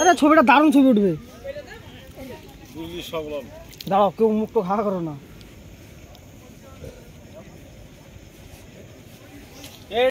আরে ছবিটা দারুণ ছবি উঠবে দাঁড়াও কেউ মুখ তো খাওয়া করো না